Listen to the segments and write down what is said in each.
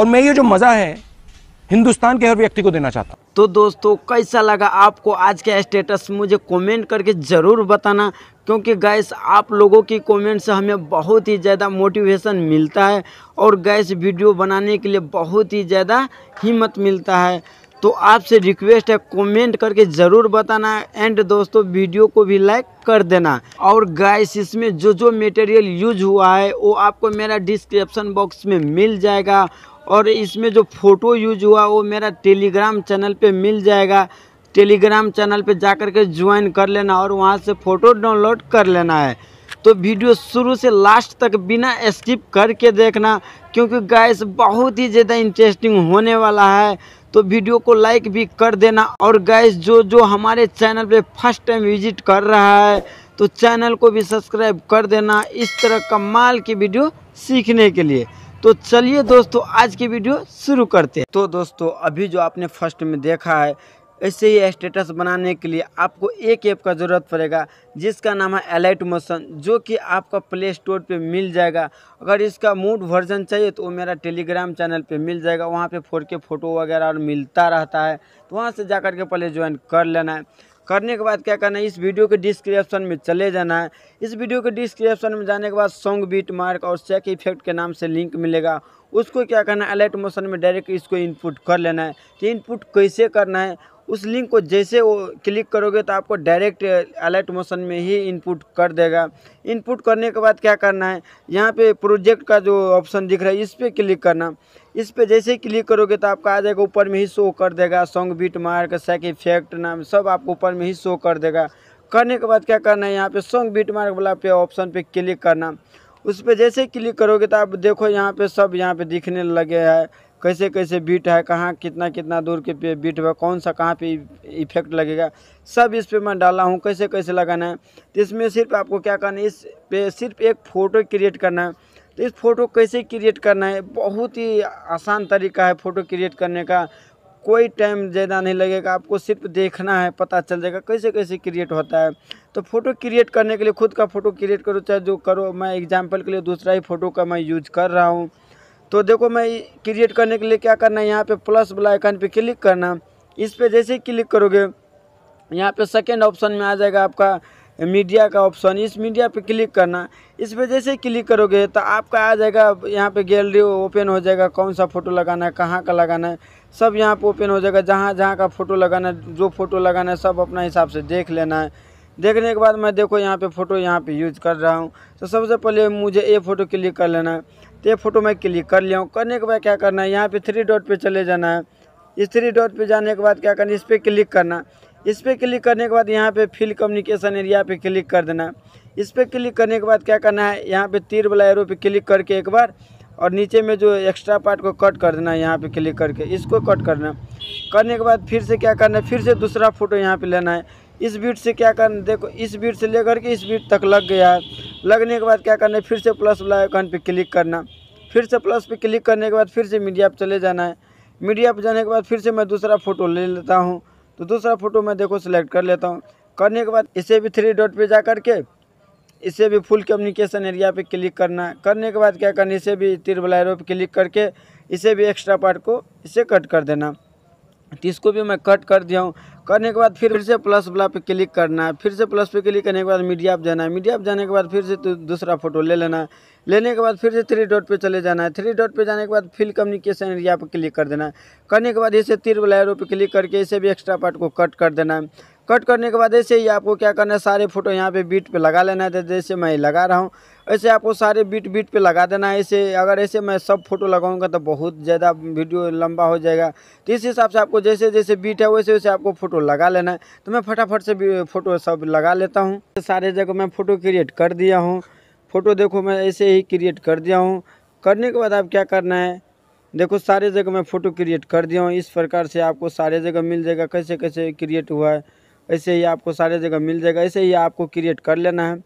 और मैं ये जो मज़ा है हिंदुस्तान के हर व्यक्ति को देना चाहता हूँ तो दोस्तों कैसा लगा आपको आज का स्टेटस मुझे कमेंट करके ज़रूर बताना क्योंकि गैस आप लोगों की कमेंट से हमें बहुत ही ज़्यादा मोटिवेशन मिलता है और गैस वीडियो बनाने के लिए बहुत ही ज़्यादा हिम्मत मिलता है तो आपसे रिक्वेस्ट है कमेंट करके ज़रूर बताना एंड दोस्तों वीडियो को भी लाइक कर देना और गैस इसमें जो जो मटेरियल यूज हुआ है वो आपको मेरा डिस्क्रिप्शन बॉक्स में मिल जाएगा और इसमें जो फ़ोटो यूज हुआ वो मेरा टेलीग्राम चैनल पे मिल जाएगा टेलीग्राम चैनल पे जा कर के ज्वाइन कर लेना और वहाँ से फ़ोटो डाउनलोड कर लेना है तो वीडियो शुरू से लास्ट तक बिना स्किप करके देखना क्योंकि गैस बहुत ही ज़्यादा इंटरेस्टिंग होने वाला है तो वीडियो को लाइक भी कर देना और गैस जो जो हमारे चैनल पे फर्स्ट टाइम विजिट कर रहा है तो चैनल को भी सब्सक्राइब कर देना इस तरह कमाल की वीडियो सीखने के लिए तो चलिए दोस्तों आज की वीडियो शुरू करते हैं तो दोस्तों अभी जो आपने फर्स्ट में देखा है ऐसे ही स्टेटस बनाने के लिए आपको एक ऐप का ज़रूरत पड़ेगा जिसका नाम है एलाइट मोशन जो कि आपका प्ले स्टोर पर मिल जाएगा अगर इसका मूड वर्जन चाहिए तो वो मेरा टेलीग्राम चैनल पे मिल जाएगा वहाँ पे फोर के फ़ोटो वगैरह और मिलता रहता है तो वहाँ से जा के पहले ज्वाइन कर लेना है करने के बाद क्या करना है इस वीडियो के डिस्क्रिप्शन में चले जाना है इस वीडियो के डिस्क्रिप्शन में जाने के बाद सॉन्ग बीट मार्क और चेक इफेक्ट के नाम से लिंक मिलेगा उसको क्या करना है अलर्ट मोशन में डायरेक्ट इसको इनपुट कर लेना है तो इनपुट कैसे करना है उस लिंक को जैसे वो क्लिक करोगे तो आपको डायरेक्ट अलर्ट मोशन में ही इनपुट कर देगा इनपुट करने के बाद क्या करना है यहाँ पे प्रोजेक्ट का जो ऑप्शन दिख रहा है इस पर क्लिक करना इस पर जैसे ही क्लिक करोगे तो आपका आ जाएगा ऊपर में ही शो कर देगा song beat mark shake effect नाम सब आपको ऊपर में ही शो कर देगा करने के बाद क्या करना है यहाँ पे सॉन्ग बीट मार्क वाला पे ऑप्शन पे क्लिक करना उस पर जैसे क्लिक करोगे तो आप देखो यहाँ पे सब यहाँ पे दिखने लगे है कैसे कैसे बीट है कहाँ कितना कितना दूर के पे बीट है कौन सा कहाँ पे इफेक्ट लगेगा सब इस पर मैं डाला हूँ कैसे कैसे लगाना है तो इसमें सिर्फ आपको क्या करना है इस पे सिर्फ एक फ़ोटो क्रिएट करना है तो इस फ़ोटो कैसे क्रिएट करना है बहुत ही आसान तरीका है फ़ोटो क्रिएट करने का कोई टाइम ज़्यादा नहीं लगेगा आपको सिर्फ देखना है पता चल जाएगा कैसे कैसे क्रिएट होता है तो फ़ोटो क्रिएट करने के लिए खुद का फ़ोटो क्रिएट करो चाहे जो करो मैं एग्जाम्पल के लिए दूसरा ही फ़ोटो का मैं यूज़ कर रहा हूँ तो देखो मैं क्रिएट करने के लिए क्या करना है यहाँ पे प्लस वाला आइकन पे क्लिक करना इस पर जैसे ही क्लिक करोगे यहाँ पे सेकेंड ऑप्शन में आ जाएगा आपका मीडिया का ऑप्शन इस मीडिया पे क्लिक करना इस पर जैसे ही क्लिक करोगे तो आपका आ जाएगा यहाँ पे गैलरी ओपन हो जाएगा कौन सा फ़ोटो लगाना है कहाँ का लगाना है सब यहाँ पर ओपन हो जाएगा जहाँ जहाँ का फ़ोटो लगाना है जो फ़ोटो लगाना है सब अपना हिसाब से देख लेना है देखने के बाद मैं देखो यहाँ पे फ़ोटो यहाँ पे यूज कर रहा हूँ तो सबसे पहले मुझे ये फ़ोटो क्लिक कर लेना है तो ये फ़ोटो मैं क्लिक कर लिया हूँ करने के बाद क्या करना है यहाँ पे थ्री डॉट पे चले जाना है इस थ्री डॉट पे जाने के बाद क्या करना है इस पर क्लिक करना इस पर क्लिक करने के बाद यहाँ पे फील्ड कम्युनिकेशन एरिया पर क्लिक कर देना इस पर क्लिक करने के बाद क्या करना है यहाँ पे तीर वाला एरो पर क्लिक करके एक बार और नीचे में जो एक्स्ट्रा पार्ट को कट कर देना है यहाँ पर क्लिक करके इसको कट करना करने के बाद फिर से क्या करना है फिर से दूसरा फोटो यहाँ पे लेना है इस बीट से क्या करना देखो इस बीट से लेकर के इस बीट तक लग गया लगने के बाद क्या करना है फिर से प्लस वाला आइकन पर क्लिक करना फिर से प्लस पे क्लिक करने के बाद फिर से मीडिया पर चले जाना है मीडिया पर जाने के बाद फिर से मैं दूसरा फ़ोटो ले लेता हूँ तो दूसरा फ़ोटो मैं देखो सेलेक्ट कर लेता हूँ करने के बाद इसे भी थ्री डॉट पे जा कर के इसे भी फुल कम्युनिकेशन एरिया पे क्लिक करना है करने के बाद क्या करना इसे भी तिर बलायरों पर क्लिक करके इसे भी एक्स्ट्रा पार्ट को इसे कट कर देना तो इसको भी मैं कट कर दिया हूँ करने के बाद फिर फिर से प्लस वाला पे क्लिक करना है फिर से प्लस पे क्लिक करने के बाद मीडिया पर जाना है मीडिया पर जाने के बाद फिर से दूसरा फोटो ले लेना है लेने के बाद फिर से थ्री डॉट पे चले जाना है थ्री डॉट पे जाने के बाद फिल कम्युनिकेशन एरिया पर क्लिक कर देना है करने के बाद इसे तिर वाला एरो पे क्लिक करके इसे भी एक्स्ट्रा पार्ट को कट कर देना है कट करने के बाद ऐसे ही आपको क्या करना है सारे फोटो यहाँ पे बीट पे लगा लेना है जैसे मैं लगा रहा हूँ ऐसे आपको सारे बीट बीट पे लगा देना है ऐसे अगर ऐसे मैं सब फोटो लगाऊंगा तो बहुत ज़्यादा वीडियो लंबा हो जाएगा तो इस हिसाब से आपको जैसे जैसे बीट है वैसे वैसे आपको फ़ोटो लगा लेना है तो मैं फटाफट से फ़ोटो सब लगा लेता हूँ तो सारे जगह मैं फ़ोटो क्रिएट कर दिया हूँ फ़ोटो देखो मैं ऐसे ही क्रिएट कर दिया हूँ करने के बाद आप क्या करना है देखो सारे जगह मैं फ़ोटो क्रिएट कर दिया हूँ इस प्रकार से आपको सारे जगह मिल जाएगा कैसे कैसे क्रिएट हुआ है ऐसे ही आपको सारे जगह मिल जाएगा ऐसे ही आपको क्रिएट कर लेना है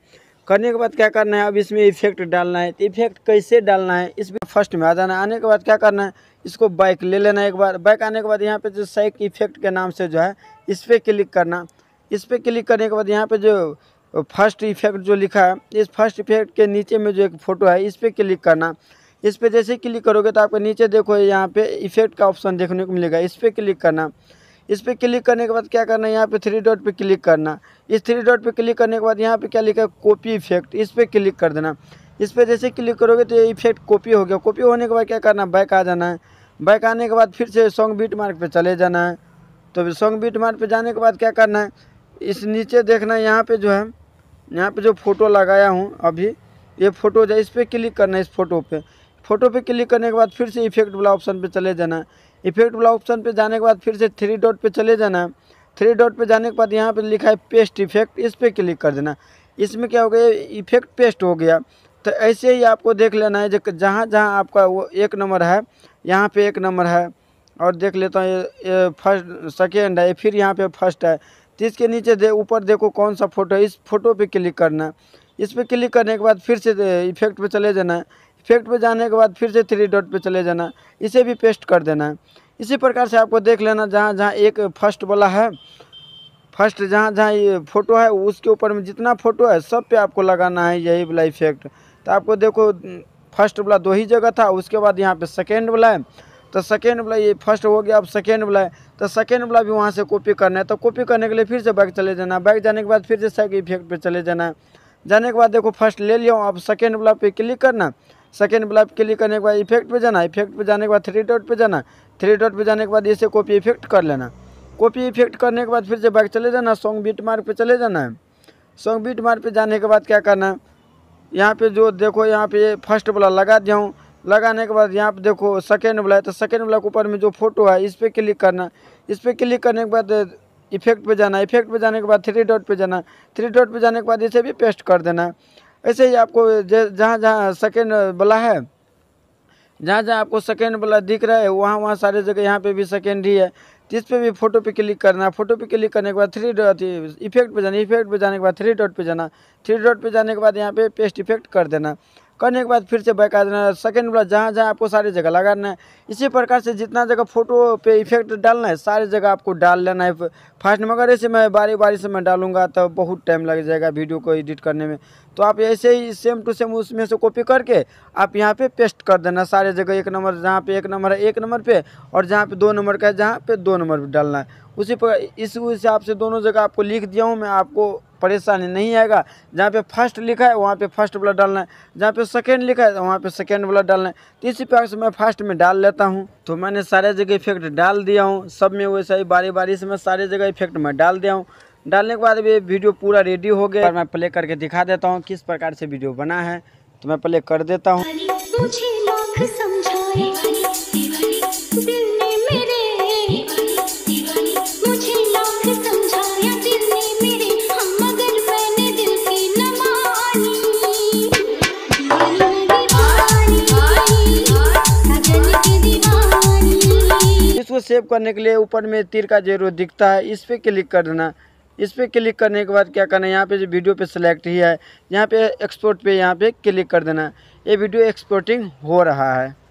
करने के बाद क्या करना है अब इसमें इफेक्ट डालना है तो इफेक्ट कैसे डालना है इसमें फर्स्ट में आ जाना है आने के बाद क्या करना है इसको बाइक ले लेना है एक बार बाइक आने के बाद यहाँ पे जो साइक इफेक्ट के नाम से जो है इस पर क्लिक करना इस पर क्लिक करने के बाद यहाँ पे जो फर्स्ट इफेक्ट जो लिखा है इस फर्स्ट इफेक्ट के नीचे में जो एक फ़ोटो है इस पर क्लिक करना इस पर जैसे क्लिक करोगे तो आपको नीचे देखो यहाँ पे इफेक्ट का ऑप्शन देखने को मिलेगा इस पर क्लिक करना इस पर क्लिक करने के बाद क्या करना है यहाँ पे थ्री डॉट पे क्लिक करना इस थ्री डॉट पे क्लिक करने के बाद यहाँ पे क्या लिखा है कॉपी इफेक्ट इस पर क्लिक कर देना इस पर जैसे क्लिक करोगे तो ये इफेक्ट कॉपी हो गया कॉपी होने के बाद क्या करना है बैक आ जाना है बैक आने के बाद फिर से सॉन्ग बीट मार्क पर चले जाना है तो सॉन्ग बीट मार्क पर जाने के बाद क्या करना है इस नीचे देखना है यहाँ पर जो है यहाँ पर जो फोटो लगाया हूँ अभी ये फोटो जो इस पर क्लिक करना है इस फोटो पर फोटो पे क्लिक करने के बाद फिर से इफेक्ट वाला ऑप्शन पे चले जाना इफेक्ट वाला ऑप्शन पे जाने के बाद फिर से थ्री डॉट पे चले जाना थ्री डॉट पे जाने के बाद यहाँ पे लिखा है पेस्ट इफेक्ट इस पर क्लिक कर देना इसमें क्या हो गया इफेक्ट पेस्ट हो गया तो ऐसे ही आपको देख लेना है जहाँ जहाँ आपका वो एक नंबर है यहाँ पे एक नंबर है और देख लेता हूँ ये फर्स्ट सेकेंड है फिर यहाँ पे फर्स्ट है तो इसके नीचे दे ऊपर देखो कौन सा फोटो है इस फोटो पे क्लिक करना इस पर क्लिक करने के बाद फिर से इफेक्ट पे चले जाना इफेक्ट पे जाने के बाद फिर से थ्री डॉट पे चले जाना इसे भी पेस्ट कर देना है इसी प्रकार से आपको देख लेना जहाँ जहाँ एक फर्स्ट वाला है फर्स्ट जहाँ जहाँ ये फ़ोटो है उसके ऊपर में जितना फ़ोटो है सब पे आपको लगाना है यही वाला इफेक्ट तो आपको देखो फर्स्ट वाला दो ही जगह था उसके बाद यहाँ पे सेकेंड वाला है तो सेकेंड वाला ये फर्स्ट हो गया अब सेकेंड वाला है तो सेकेंड वाला भी वहाँ से कॉपी करना है तो कॉपी करने के लिए फिर से बैग चले जाना बैग जाने के बाद फिर से सेकेंड इफेक्ट पर चले जाना है जाने के बाद देखो फर्स्ट ले लिया अब सेकेंड वाला पे क्लिक करना सेकेंड ब्लॉक क्लिक करने के बाद इफेक्ट पे जाना इफेक्ट पे जाने के बाद थ्री डॉट पे जाना थ्री डॉट पे जाने के बाद इसे कॉपी इफेक्ट कर लेना कॉपी इफेक्ट करने के बाद फिर से बाइक चले जाना सॉन्ग बीट मार्क पे चले जाना है सॉन्ग बीट मार्क पे जाने के बाद क्या करना है यहाँ पे जो देखो यहाँ पे फर्स्ट वाला लगा दिया हूँ लगाने के बाद यहाँ पे देखो सेकेंड वाला है तो सेकेंड वाला के ऊपर में जो फोटो है इस पर क्लिक करना इस पर क्लिक करने के बाद इफेक्ट पे जाना इफेक्ट पे जाने के बाद थ्री डॉट पे जाना थ्री डॉट पे जाने के बाद इसे भी पेस्ट कर देना ऐसे ही आपको जहाँ जहाँ सेकेंड वाला है जहाँ जहाँ आपको सेकेंड वाला दिख रहा है वहाँ वहाँ सारे जगह यहाँ पे भी सेकेंड ही है जिस पे भी फोटो पे क्लिक करना है फोटो पे क्लिक करने के बाद थ्री डॉट इफेक्ट पे जाना इफेक्ट पे जाने के बाद थ्री डॉट पे जाना थ्री डॉट पे जाने के बाद यहाँ पे पेस्ट इफेक्ट कर देना करने के बाद फिर से बैक आ देना है सेकेंड वाला जहाँ जहाँ आपको सारी जगह लगाना है इसी प्रकार से जितना जगह फोटो पे इफेक्ट डालना है सारी जगह आपको डाल लेना है फास्ट मगर ऐसे मैं बारी बारी से मैं डालूंगा तो बहुत टाइम लग जाएगा वीडियो को एडिट करने में तो आप ऐसे ही सेम टू सेम उसमें से कॉपी करके आप यहाँ पे पेस्ट कर देना सारे जगह एक नंबर जहाँ पे एक नंबर है एक नंबर पे और जहाँ पे दो नंबर का है जहाँ पे दो नंबर पर डालना है उसी पर इस हिसाब से दोनों जगह आपको लिख दिया हूँ मैं आपको परेशानी नहीं आएगा जहाँ पे फर्स्ट लिखा है वहाँ पे फर्स्ट वाला डालना है जहाँ पे सेकेंड लिखा है वहाँ पे सेकेंड वाला डालना है तो इसी प्रकार से मैं फर्स्ट में डाल लेता हूँ तो मैंने सारे जगह इफेक्ट डाल दिया हूँ सब में वैसा ही बारी बारी से मैं सारे जगह इफेक्ट में डाल दिया हूँ डालने के बाद भी वीडियो पूरा रेडी हो गया मैं प्ले करके दिखा देता हूँ किस प्रकार से वीडियो बना है तो मैं प्ले कर देता हूँ सेव करने के लिए ऊपर में तीर का जेरो दिखता है इस पर क्लिक कर देना इस पर क्लिक करने के बाद क्या करना है यहाँ पे जो वीडियो पे सिलेक्ट ही है यहाँ पे एक्सपोर्ट पे यहाँ पे क्लिक कर देना ये वीडियो एक्सपोर्टिंग हो रहा है